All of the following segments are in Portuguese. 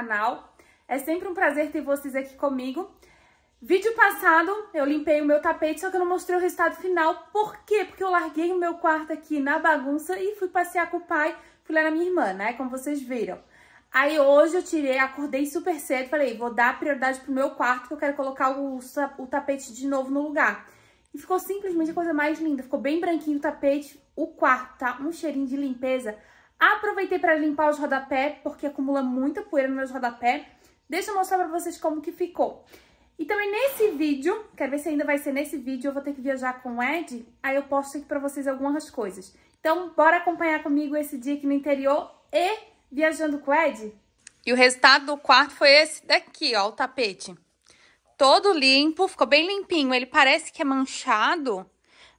canal. É sempre um prazer ter vocês aqui comigo. Vídeo passado, eu limpei o meu tapete, só que eu não mostrei o resultado final. Por quê? Porque eu larguei o meu quarto aqui na bagunça e fui passear com o pai, fui lá na minha irmã, né? Como vocês viram. Aí hoje eu tirei, acordei super cedo, falei, vou dar prioridade pro meu quarto, que eu quero colocar o, o tapete de novo no lugar. E ficou simplesmente a coisa mais linda, ficou bem branquinho o tapete, o quarto, tá? Um cheirinho de limpeza Aproveitei para limpar os rodapés, porque acumula muita poeira nos meus rodapés. Deixa eu mostrar para vocês como que ficou. E então, também nesse vídeo, quero ver se ainda vai ser nesse vídeo, eu vou ter que viajar com o Ed, aí eu posto aqui para vocês algumas coisas. Então, bora acompanhar comigo esse dia aqui no interior e viajando com o Ed. E o resultado do quarto foi esse daqui, ó, o tapete. Todo limpo, ficou bem limpinho. Ele parece que é manchado,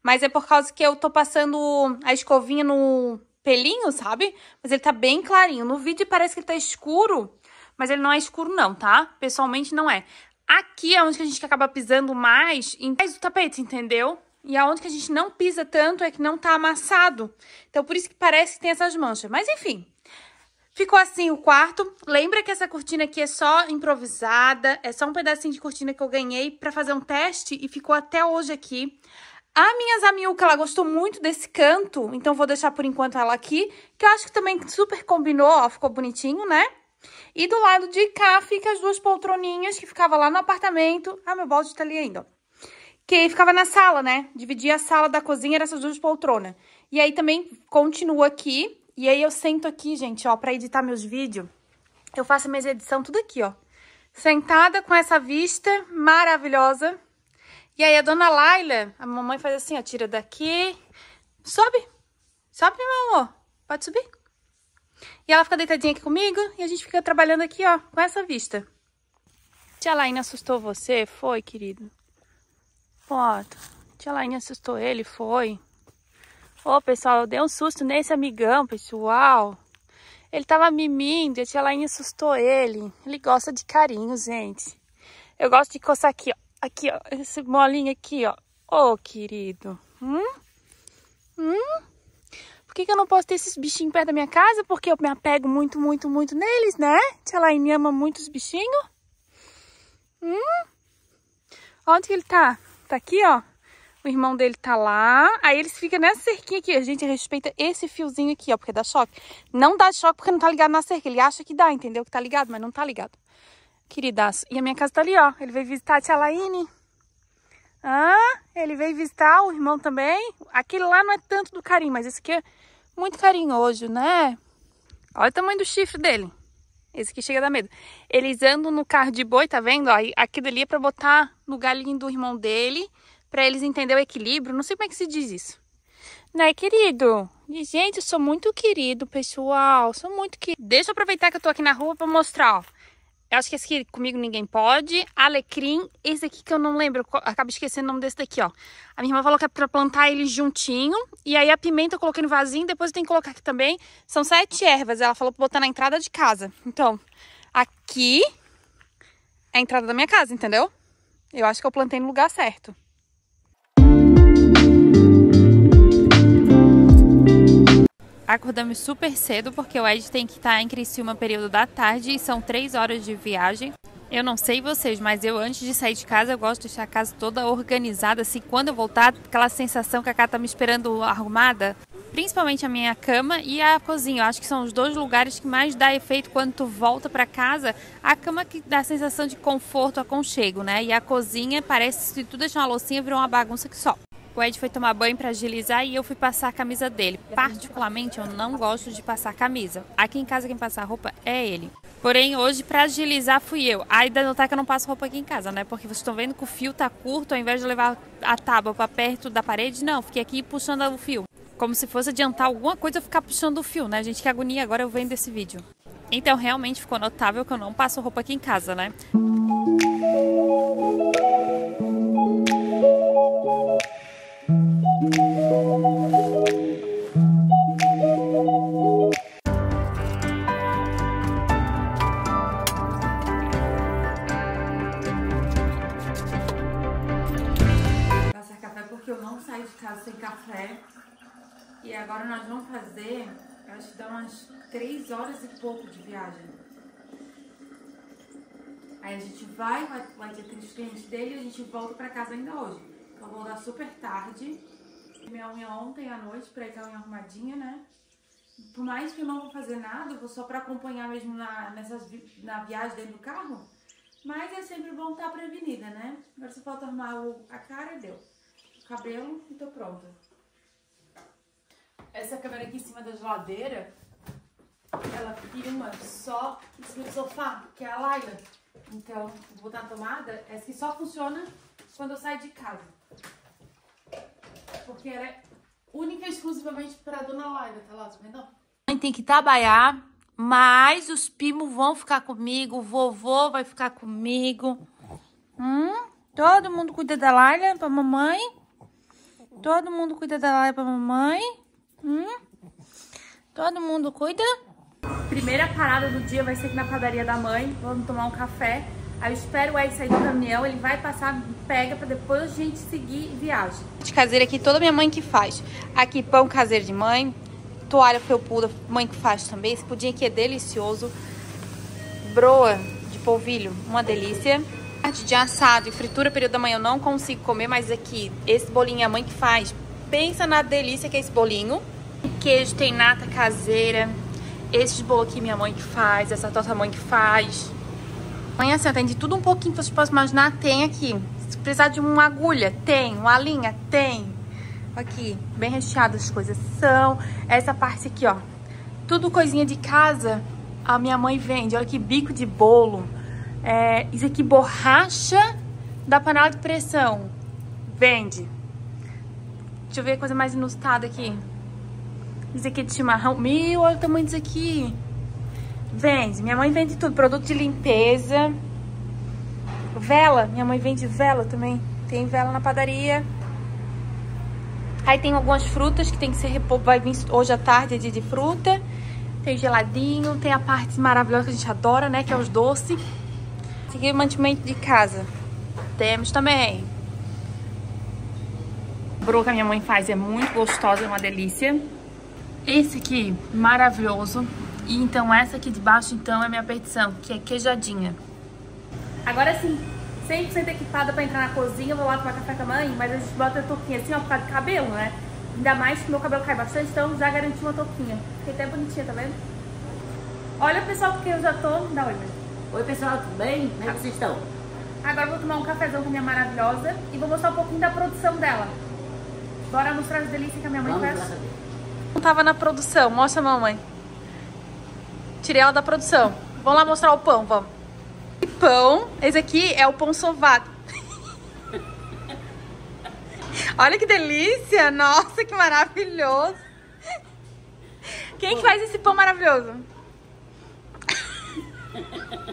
mas é por causa que eu tô passando a escovinha no, pelinho, sabe? Mas ele tá bem clarinho. No vídeo parece que ele tá escuro, mas ele não é escuro não, tá? Pessoalmente não é. Aqui é onde que a gente acaba pisando mais em mais do tapete, entendeu? E aonde que a gente não pisa tanto é que não tá amassado. Então, por isso que parece que tem essas manchas. Mas, enfim, Ficou assim o quarto. Lembra que essa cortina aqui é só improvisada, é só um pedacinho de cortina que eu ganhei para fazer um teste e ficou até hoje aqui. A minha Zamiuca, ela gostou muito desse canto, então vou deixar por enquanto ela aqui, que eu acho que também super combinou, ó, ficou bonitinho, né? E do lado de cá fica as duas poltroninhas que ficava lá no apartamento. Ah, meu balde tá ali ainda, ó. Que ficava na sala, né? Dividia a sala da cozinha, era essas duas poltronas. E aí também continua aqui, e aí eu sento aqui, gente, ó, pra editar meus vídeos. Eu faço minhas edições tudo aqui, ó. Sentada com essa vista maravilhosa. E aí a dona Laila, a mamãe faz assim, ó, tira daqui, sobe, sobe, meu amor, pode subir. E ela fica deitadinha aqui comigo e a gente fica trabalhando aqui, ó, com essa vista. Tia Laine assustou você? Foi, querido? Ó, Tia Laine assustou ele? Foi. Ô, pessoal, eu dei um susto nesse amigão, pessoal. Ele tava mimindo e a tia Laine assustou ele. Ele gosta de carinho, gente. Eu gosto de coçar aqui, ó. Aqui, ó. Esse molinho aqui, ó. Ô, oh, querido. Hum? Hum? Por que, que eu não posso ter esses bichinhos perto da minha casa? Porque eu me apego muito, muito, muito neles, né? Tia Laine ama muito os bichinhos. Hum? Onde que ele tá? Tá aqui, ó. O irmão dele tá lá. Aí eles ficam nessa cerquinha aqui. A gente respeita esse fiozinho aqui, ó, porque dá choque. Não dá choque porque não tá ligado na cerca. Ele acha que dá, entendeu? Que tá ligado, mas não tá ligado. Queridaço. E a minha casa tá ali, ó. Ele veio visitar a tia Laine. Ah, ele veio visitar o irmão também. Aquele lá não é tanto do carinho, mas esse aqui é muito carinhoso, né? Olha o tamanho do chifre dele. Esse aqui chega a dar medo. Eles andam no carro de boi, tá vendo? Aí aqui dali é pra botar no galinho do irmão dele, pra eles entenderem o equilíbrio. Não sei como é que se diz isso. Né, querido? E, gente, eu sou muito querido, pessoal. Sou muito querido. Deixa eu aproveitar que eu tô aqui na rua pra mostrar, ó. Eu acho que esse aqui comigo ninguém pode. Alecrim. Esse aqui que eu não lembro, acabo esquecendo o nome desse daqui, ó. A minha irmã falou que é pra plantar ele juntinho. E aí a pimenta eu coloquei no vasinho, depois eu tenho que colocar aqui também. São sete ervas, ela falou pra botar na entrada de casa. Então, aqui é a entrada da minha casa, entendeu? Eu acho que eu plantei no lugar certo. acordamos super cedo, porque o Ed tem que estar em Criciúma período da tarde e são três horas de viagem. Eu não sei vocês, mas eu antes de sair de casa, eu gosto de deixar a casa toda organizada, assim, quando eu voltar, aquela sensação que a casa tá me esperando arrumada, principalmente a minha cama e a cozinha. Eu acho que são os dois lugares que mais dá efeito quando tu volta para casa. A cama que dá a sensação de conforto, aconchego, né? E a cozinha parece se tu deixar uma loucinha virou uma bagunça que só. O Ed foi tomar banho para agilizar e eu fui passar a camisa dele. Particularmente, eu não gosto de passar camisa. Aqui em casa, quem passa a roupa é ele. Porém, hoje, para agilizar, fui eu. Ainda notar que eu não passo roupa aqui em casa, né? Porque vocês estão vendo que o fio tá curto, ao invés de levar a tábua para perto da parede, não. Fiquei aqui puxando o fio. Como se fosse adiantar alguma coisa eu ficar puxando o fio, né? Gente, que agonia agora eu vendo esse vídeo. Então, realmente ficou notável que eu não passo roupa aqui em casa, né? Música horas e pouco de viagem. Aí a gente vai, vai, vai ter três clientes dele e a gente volta pra casa ainda hoje. Então vou dar super tarde. Minha unha ontem à noite pra ir com a unha arrumadinha, né? Por mais que eu não vou fazer nada, vou só pra acompanhar mesmo na, nessas, na viagem dentro do carro. Mas é sempre bom estar prevenida, né? Agora só falta arrumar a cara e deu. O cabelo e tô pronta. Essa câmera aqui em cima da geladeira ela filma só em cima do sofá, que é a Laila. Então, vou botar a tomada, essa é assim, que só funciona quando eu saio de casa. Porque ela é única e exclusivamente pra dona Laila, tá lá, entendeu? Tá Mãe tem que trabalhar, mas os pimos vão ficar comigo, o vovô vai ficar comigo. Hum? Todo mundo cuida da Laila pra mamãe? Todo mundo cuida da Laila pra mamãe? Hum? Todo mundo cuida? primeira parada do dia vai ser aqui na padaria da mãe. Vamos tomar um café. Aí eu espero o Ed sair do caminhão, ele vai passar, pega pra depois a gente seguir e viagem. De caseira aqui, toda minha mãe que faz. Aqui, pão caseiro de mãe, toalha felpuda, mãe que faz também. Esse pudim aqui é delicioso. Broa de polvilho, uma delícia. Parte de assado e fritura, período da manhã eu não consigo comer, mas aqui, esse bolinho é a mãe que faz. Pensa na delícia que é esse bolinho. Queijo, tem nata caseira, esse bolo aqui minha mãe que faz, essa torta mãe que faz. Mãe, assim, tem tudo um pouquinho que então, vocês possam imaginar, tem aqui. Se precisar de uma agulha, tem. Uma linha, tem. Aqui, bem recheadas as coisas são. Essa parte aqui, ó. Tudo coisinha de casa, a minha mãe vende. Olha que bico de bolo. É, isso aqui, borracha da panela de pressão. Vende. Deixa eu ver a coisa mais inusitada aqui. Isso aqui é de chimarrão. Meu, olha o tamanho disso aqui. Vende. Minha mãe vende tudo. Produto de limpeza. Vela. Minha mãe vende vela também. Tem vela na padaria. Aí tem algumas frutas que tem que ser repor. Vai vir hoje à tarde, é dia de fruta. Tem geladinho. Tem a parte maravilhosa que a gente adora, né? Que é os doces. Esse aqui é o mantimento de casa. Temos também. Broca minha mãe faz. É muito gostosa, é uma delícia. Esse aqui, maravilhoso. E então essa aqui de baixo, então, é minha petição, que é queijadinha. Agora sim, 100% equipada pra entrar na cozinha, eu vou lá tomar café com a mãe, mas a gente bota a touquinha assim, ó, por causa do cabelo, né? Ainda mais que meu cabelo cai bastante, então já garanti uma touquinha. Fiquei até bonitinha, tá vendo? Olha, pessoal, porque eu já tô... Dá oi, mãe. Oi, pessoal, tudo bem? Como é que vocês estão? Agora eu vou tomar um cafezão com a minha maravilhosa e vou mostrar um pouquinho da produção dela. Bora mostrar as delícias que a minha mãe Vamos faz. Lá, não tava na produção. Mostra a mamãe. Tirei ela da produção. Vamos lá mostrar o pão, vamos. E pão. Esse aqui é o pão sovado. Olha que delícia. Nossa, que maravilhoso. Quem faz esse pão maravilhoso?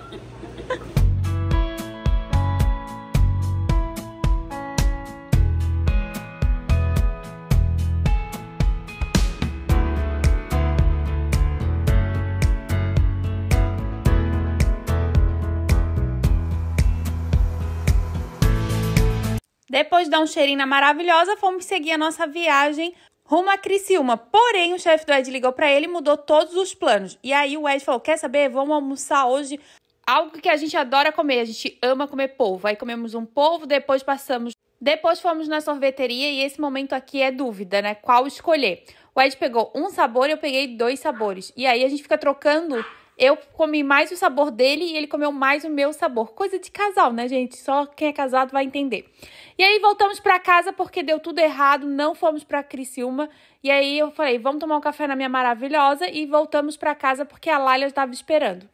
Depois de dar um cheirinho na maravilhosa, fomos seguir a nossa viagem rumo a Criciúma. Porém, o chefe do Ed ligou para ele e mudou todos os planos. E aí o Ed falou: Quer saber? Vamos almoçar hoje. Algo que a gente adora comer, a gente ama comer polvo. Aí comemos um polvo, depois passamos. Depois fomos na sorveteria e esse momento aqui é dúvida, né? Qual escolher? O Ed pegou um sabor e eu peguei dois sabores. E aí a gente fica trocando eu comi mais o sabor dele e ele comeu mais o meu sabor. Coisa de casal, né, gente? Só quem é casado vai entender. E aí voltamos para casa porque deu tudo errado, não fomos para Criciúma. E aí eu falei, vamos tomar um café na minha maravilhosa e voltamos para casa porque a Laila estava esperando.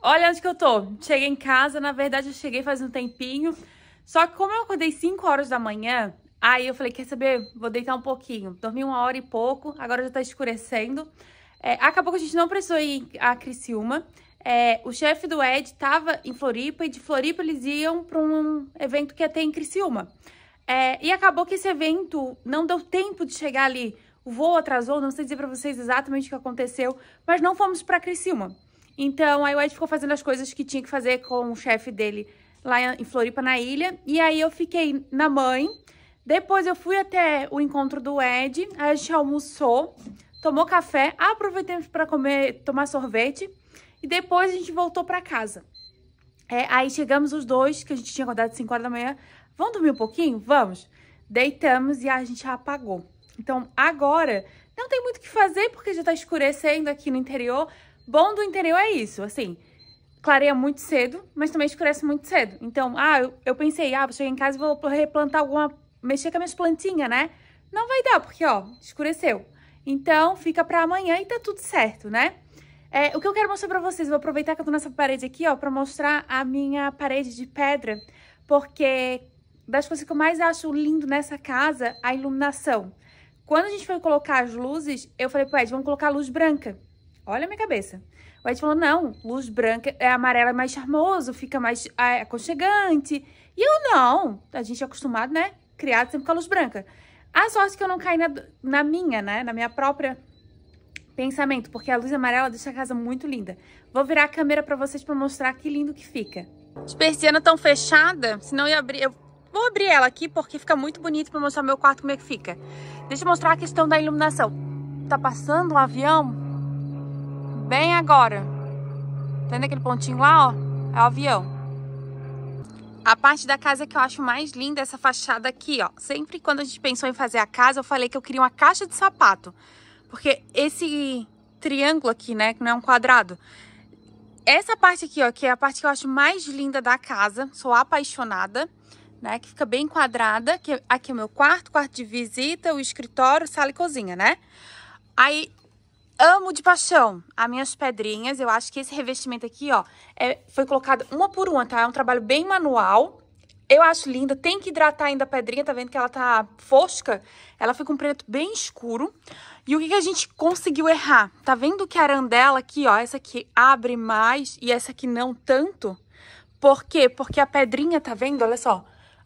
Olha onde que eu tô. Cheguei em casa, na verdade eu cheguei faz um tempinho. Só que como eu acordei 5 horas da manhã, aí eu falei, quer saber? Vou deitar um pouquinho. Dormi uma hora e pouco, agora já tá escurecendo. É, acabou que a gente não precisou ir a Criciúma. É, o chefe do Ed estava em Floripa e de Floripa eles iam para um evento que ia ter em Criciúma. É, e acabou que esse evento não deu tempo de chegar ali. O voo atrasou, não sei dizer para vocês exatamente o que aconteceu, mas não fomos para Criciúma. Então, aí o Ed ficou fazendo as coisas que tinha que fazer com o chefe dele lá em Floripa, na ilha. E aí eu fiquei na mãe. Depois eu fui até o encontro do Ed, aí a gente almoçou tomou café, aproveitamos para comer, tomar sorvete e depois a gente voltou para casa. É, aí chegamos os dois, que a gente tinha acordado 5 horas da manhã. Vamos dormir um pouquinho? Vamos. Deitamos e a gente apagou. Então agora não tem muito o que fazer porque já está escurecendo aqui no interior. Bom do interior é isso, assim, clareia muito cedo, mas também escurece muito cedo. Então, ah, eu, eu pensei, ah, vou chegar em casa e vou replantar alguma, mexer com as minhas plantinhas, né? Não vai dar, porque ó, escureceu. Então, fica pra amanhã e tá tudo certo, né? É, o que eu quero mostrar pra vocês, vou aproveitar que eu tô nessa parede aqui, ó, pra mostrar a minha parede de pedra, porque das coisas que eu mais acho lindo nessa casa, a iluminação. Quando a gente foi colocar as luzes, eu falei pro Ed, vamos colocar luz branca. Olha a minha cabeça. O Ed falou, não, luz branca, é amarela é mais charmoso, fica mais é, aconchegante. E eu, não, a gente é acostumado, né? Criado sempre com a luz branca. A sorte que eu não caí na, na minha, né? Na minha própria pensamento, porque a luz amarela deixa a casa muito linda. Vou virar a câmera para vocês para mostrar que lindo que fica. As persianas estão fechadas, senão eu ia abrir... Eu vou abrir ela aqui porque fica muito bonito para mostrar meu quarto como é que fica. Deixa eu mostrar a questão da iluminação. Tá passando um avião bem agora. Tá vendo aquele pontinho lá, ó? É o avião. A parte da casa que eu acho mais linda é essa fachada aqui, ó. Sempre quando a gente pensou em fazer a casa, eu falei que eu queria uma caixa de sapato. Porque esse triângulo aqui, né, que não é um quadrado. Essa parte aqui, ó, que é a parte que eu acho mais linda da casa. Sou apaixonada. Né, que fica bem quadrada, que é aqui é o meu quarto, quarto de visita, o escritório, sala e cozinha, né? Aí amo de paixão as minhas pedrinhas. Eu acho que esse revestimento aqui, ó, é, foi colocado uma por uma, tá? É um trabalho bem manual. Eu acho linda. Tem que hidratar ainda a pedrinha, tá vendo que ela tá fosca? Ela fica um preto bem escuro. E o que, que a gente conseguiu errar? Tá vendo que a arandela aqui, ó, essa aqui abre mais e essa aqui não tanto? Por quê? Porque a pedrinha, tá vendo? Olha só.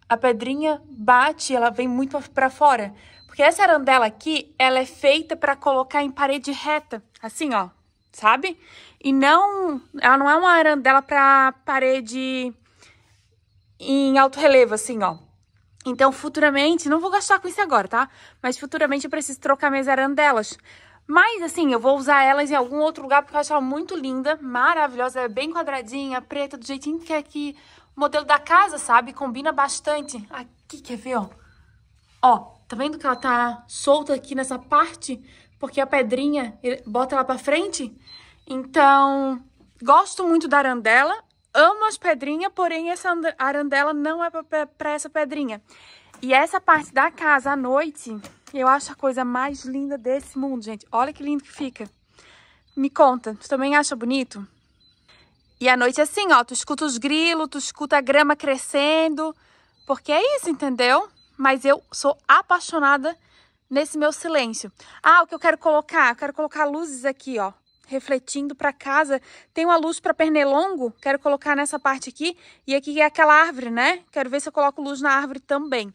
A pedrinha bate, ela vem muito pra fora. Porque essa arandela aqui, ela é feita para colocar em parede reta, assim, ó, sabe? E não, ela não é uma arandela para parede em alto relevo, assim, ó. Então, futuramente, não vou gastar com isso agora, tá? Mas futuramente eu preciso trocar minhas arandelas. Mas, assim, eu vou usar elas em algum outro lugar porque eu acho ela muito linda, maravilhosa. Ela é bem quadradinha, preta, do jeitinho que é aqui. o modelo da casa, sabe? Combina bastante. Aqui, quer ver, ó? Ó, Tá vendo que ela tá solta aqui nessa parte? Porque a pedrinha bota ela pra frente. Então, gosto muito da arandela. Amo as pedrinhas, porém essa arandela não é pra, pra essa pedrinha. E essa parte da casa à noite, eu acho a coisa mais linda desse mundo, gente. Olha que lindo que fica. Me conta, tu também acha bonito? E à noite é assim, ó, tu escuta os grilos, tu escuta a grama crescendo, porque é isso, entendeu? mas eu sou apaixonada nesse meu silêncio. Ah, o que eu quero colocar? Eu quero colocar luzes aqui, ó, refletindo para casa. Tem uma luz para pernilongo, quero colocar nessa parte aqui. E aqui é aquela árvore, né? Quero ver se eu coloco luz na árvore também.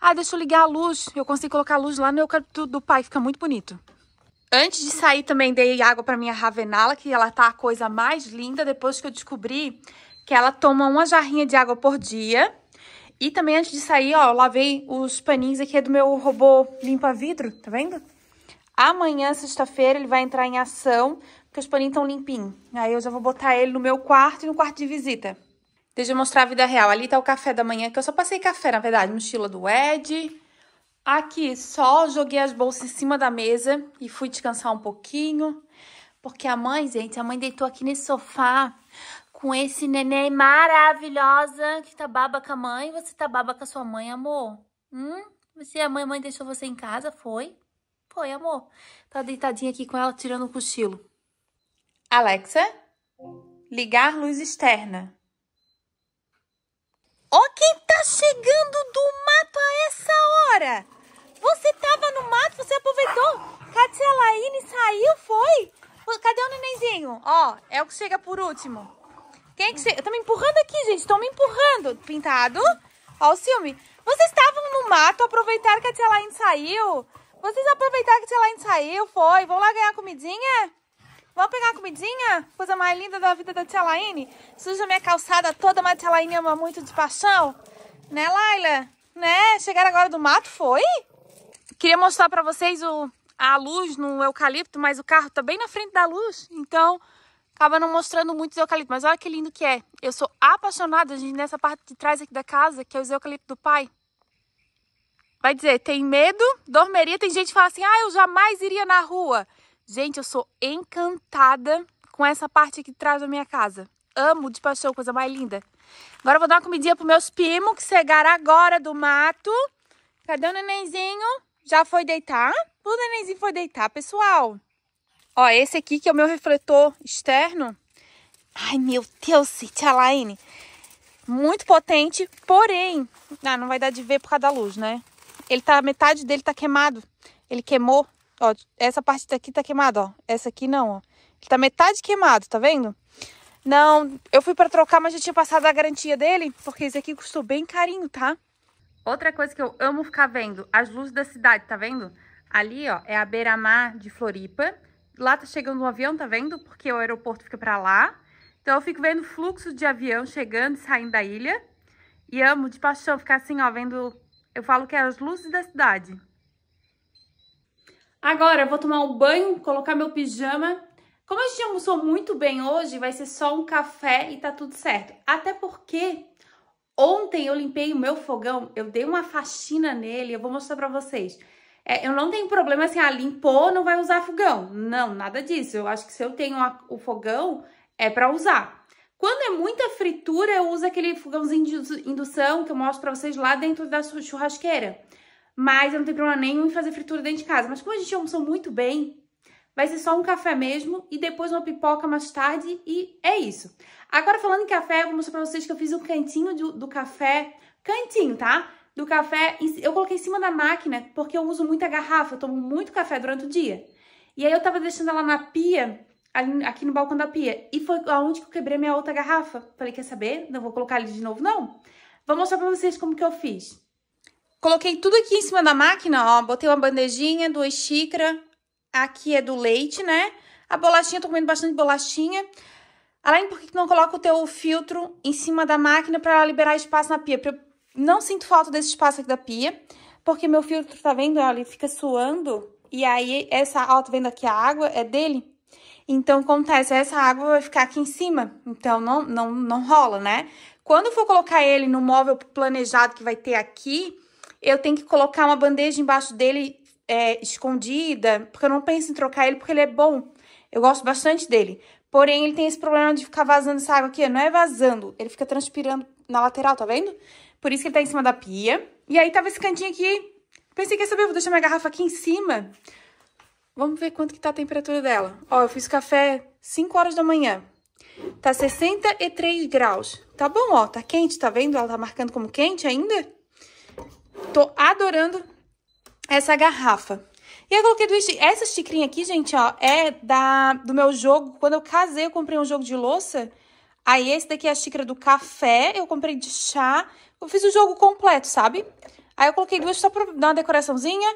Ah, deixa eu ligar a luz. Eu consigo colocar a luz lá no eucalipto do pai, fica muito bonito. Antes de sair também dei água para minha Ravenala, que ela tá a coisa mais linda depois que eu descobri que ela toma uma jarrinha de água por dia e também antes de sair, ó, eu lavei os paninhos aqui é do meu robô limpa-vidro, tá vendo? Amanhã, sexta-feira, ele vai entrar em ação, porque os paninhos estão limpinhos. Aí eu já vou botar ele no meu quarto e no quarto de visita. Deixa eu mostrar a vida real. Ali tá o café da manhã, que eu só passei café, na verdade. Mochila do Ed. Aqui, só joguei as bolsas em cima da mesa e fui descansar um pouquinho. Porque a mãe, gente, a mãe deitou aqui nesse sofá com esse neném maravilhosa que tá baba com a mãe. Você tá baba com a sua mãe, amor? Hum? Você, a mãe, mãe deixou você em casa, foi? Foi, amor. Tá deitadinha aqui com ela, tirando o cochilo. Alexa, ligar luz externa. Ó oh, quem tá chegando do mato a essa hora! Você tava no mato, você aproveitou. a Laine saiu, foi? Cadê o nenenzinho? Ó, oh, é o que chega por último. Quem é que você. Tá me empurrando aqui, gente. Estão me empurrando. Pintado. Ó, o ciúme. Vocês estavam no mato, aproveitaram que a tia Laine saiu. Vocês aproveitaram que a tia Laine saiu, foi. Vão lá ganhar comidinha? Vamos pegar a comidinha? Coisa mais linda da vida da tia Laine. Suja minha calçada toda, mas a tia Laine ama muito de paixão. Né, Laila? Né? Chegaram agora do mato, foi? Queria mostrar pra vocês o, a luz no eucalipto, mas o carro tá bem na frente da luz. Então, acaba não mostrando os eucaliptos. Mas olha que lindo que é. Eu sou apaixonada, gente, nessa parte de trás aqui da casa, que é os eucaliptos do pai. Vai dizer, tem medo, dormiria. Tem gente que fala assim, ah, eu jamais iria na rua. Gente, eu sou encantada com essa parte aqui de trás da minha casa. Amo de paixão, coisa mais linda. Agora eu vou dar uma comidinha os meus primos que chegaram agora do mato. Cadê o nenenzinho? Já foi deitar? O nenenzinho foi deitar, pessoal. Ó, esse aqui que é o meu refletor externo. Ai, meu Deus, Cintia Line. Muito potente, porém... Ah, não vai dar de ver por causa da luz, né? Ele tá... Metade dele tá queimado. Ele queimou. Ó, essa parte daqui tá queimada, ó. Essa aqui não, ó. Ele tá metade queimado, tá vendo? Não, eu fui para trocar, mas já tinha passado a garantia dele, porque esse aqui custou bem carinho, tá? Outra coisa que eu amo ficar vendo, as luzes da cidade, tá vendo? Ali, ó, é a beira-mar de Floripa lá tá chegando um avião, tá vendo? Porque o aeroporto fica pra lá. Então eu fico vendo fluxo de avião chegando e saindo da ilha. E amo de paixão ficar assim, ó, vendo... Eu falo que é as luzes da cidade. Agora eu vou tomar um banho, colocar meu pijama. Como a gente almoçou muito bem hoje, vai ser só um café e tá tudo certo. Até porque ontem eu limpei o meu fogão, eu dei uma faxina nele, eu vou mostrar pra vocês. É, eu não tenho problema assim, ah, limpou, não vai usar fogão. Não, nada disso. Eu acho que se eu tenho a, o fogão, é para usar. Quando é muita fritura, eu uso aquele fogãozinho de indução que eu mostro para vocês lá dentro da churrasqueira. Mas eu não tenho problema nenhum em fazer fritura dentro de casa. Mas como a gente almoçou muito bem, vai ser só um café mesmo e depois uma pipoca mais tarde e é isso. Agora falando em café, eu vou mostrar para vocês que eu fiz um cantinho do, do café. Cantinho, tá? do café, eu coloquei em cima da máquina porque eu uso muita garrafa, eu tomo muito café durante o dia. E aí eu tava deixando ela na pia, aqui no balcão da pia, e foi aonde que eu quebrei minha outra garrafa. Falei, quer saber? Não vou colocar ali de novo, não. Vou mostrar pra vocês como que eu fiz. Coloquei tudo aqui em cima da máquina, ó, botei uma bandejinha, duas xícaras, aqui é do leite, né? A bolachinha, tô comendo bastante bolachinha. Além, por que não coloca o teu filtro em cima da máquina para liberar espaço na pia? Pra não sinto falta desse espaço aqui da pia, porque meu filtro, tá vendo? Ele fica suando. E aí, essa, ó, tá vendo aqui a água? É dele. Então, acontece, tá essa água vai ficar aqui em cima. Então, não, não, não rola, né? Quando for colocar ele no móvel planejado que vai ter aqui, eu tenho que colocar uma bandeja embaixo dele é, escondida, porque eu não penso em trocar ele, porque ele é bom. Eu gosto bastante dele. Porém, ele tem esse problema de ficar vazando essa água aqui. Não é vazando, ele fica transpirando na lateral, tá vendo? Por isso que ele tá em cima da pia. E aí tava esse cantinho aqui. Pensei, quer saber? Eu vou deixar minha garrafa aqui em cima. Vamos ver quanto que tá a temperatura dela. Ó, eu fiz café 5 horas da manhã. Tá 63 graus. Tá bom, ó. Tá quente, tá vendo? Ela tá marcando como quente ainda. Tô adorando essa garrafa. E eu coloquei duas xícaras. Essa xicrinha aqui, gente, ó, é da, do meu jogo. Quando eu casei, eu comprei um jogo de louça. Aí esse daqui é a xícara do café, eu comprei de chá. Eu fiz o jogo completo, sabe? Aí eu coloquei duas só pra dar uma decoraçãozinha.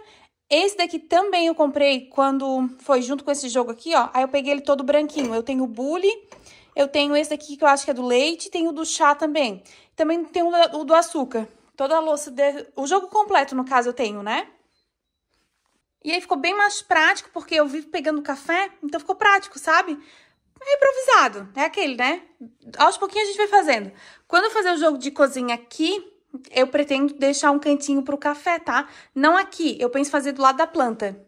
Esse daqui também eu comprei quando foi junto com esse jogo aqui, ó. Aí eu peguei ele todo branquinho. Eu tenho o bully, eu tenho esse daqui que eu acho que é do leite, tenho o do chá também. Também tenho o do açúcar. Toda a louça, de... o jogo completo, no caso, eu tenho, né? E aí ficou bem mais prático, porque eu vivo pegando café, então ficou prático, sabe? É improvisado, é aquele, né? Aos pouquinhos a gente vai fazendo. Quando eu fazer o jogo de cozinha aqui, eu pretendo deixar um cantinho para o café, tá? Não aqui, eu penso fazer do lado da planta.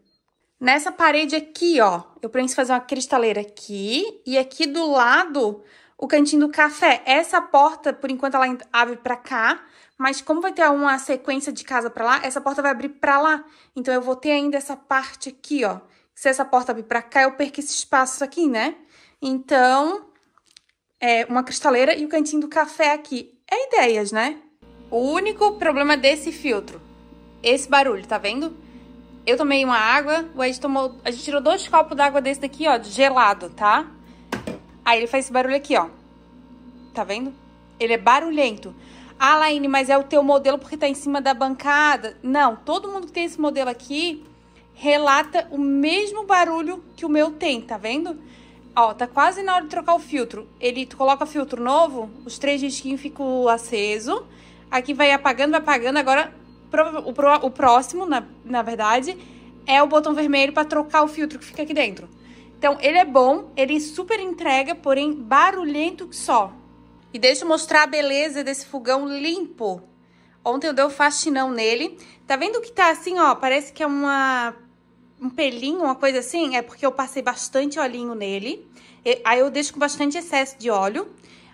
Nessa parede aqui, ó, eu penso fazer uma cristaleira aqui e aqui do lado o cantinho do café. Essa porta, por enquanto, ela abre para cá, mas como vai ter uma sequência de casa para lá, essa porta vai abrir para lá. Então eu vou ter ainda essa parte aqui, ó. Se essa porta abrir para cá, eu perco esse espaço aqui, né? Então, é uma cristaleira e o cantinho do café aqui. É ideias, né? O único problema desse filtro, esse barulho, tá vendo? Eu tomei uma água, o Ed tomou... A gente tirou dois copos d'água desse daqui, ó, de gelado, tá? Aí ele faz esse barulho aqui, ó. Tá vendo? Ele é barulhento. Ah, Laine, mas é o teu modelo porque está em cima da bancada. Não, todo mundo que tem esse modelo aqui relata o mesmo barulho que o meu tem, tá vendo? Ó, tá quase na hora de trocar o filtro. Ele tu coloca filtro novo, os três risquinhos ficam aceso. Aqui vai apagando, vai apagando. Agora, o, pro, o próximo, na, na verdade, é o botão vermelho para trocar o filtro que fica aqui dentro. Então, ele é bom, ele super entrega, porém barulhento só. E deixa eu mostrar a beleza desse fogão limpo. Ontem eu dei um faxinão nele. Tá vendo que tá assim, ó? Parece que é uma um pelinho, uma coisa assim. É porque eu passei bastante olhinho nele. E, aí eu deixo com bastante excesso de óleo.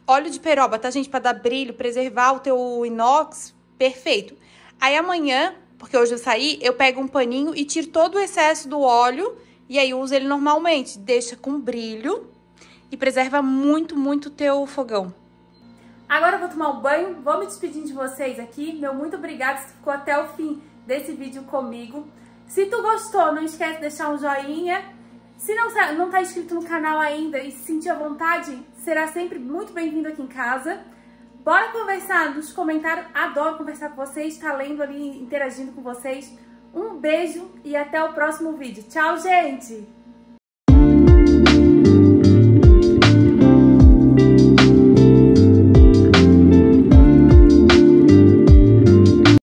Óleo de peroba, tá, gente? Pra dar brilho, preservar o teu inox. Perfeito. Aí amanhã, porque hoje eu saí, eu pego um paninho e tiro todo o excesso do óleo. E aí uso ele normalmente. Deixa com brilho e preserva muito, muito teu fogão. Agora eu vou tomar um banho, vou me despedindo de vocês aqui. Meu muito obrigado se ficou até o fim desse vídeo comigo. Se tu gostou, não esquece de deixar um joinha. Se não, não tá inscrito no canal ainda e se sentir à vontade, será sempre muito bem-vindo aqui em casa. Bora conversar nos comentários, adoro conversar com vocês, tá lendo ali, interagindo com vocês. Um beijo e até o próximo vídeo. Tchau, gente!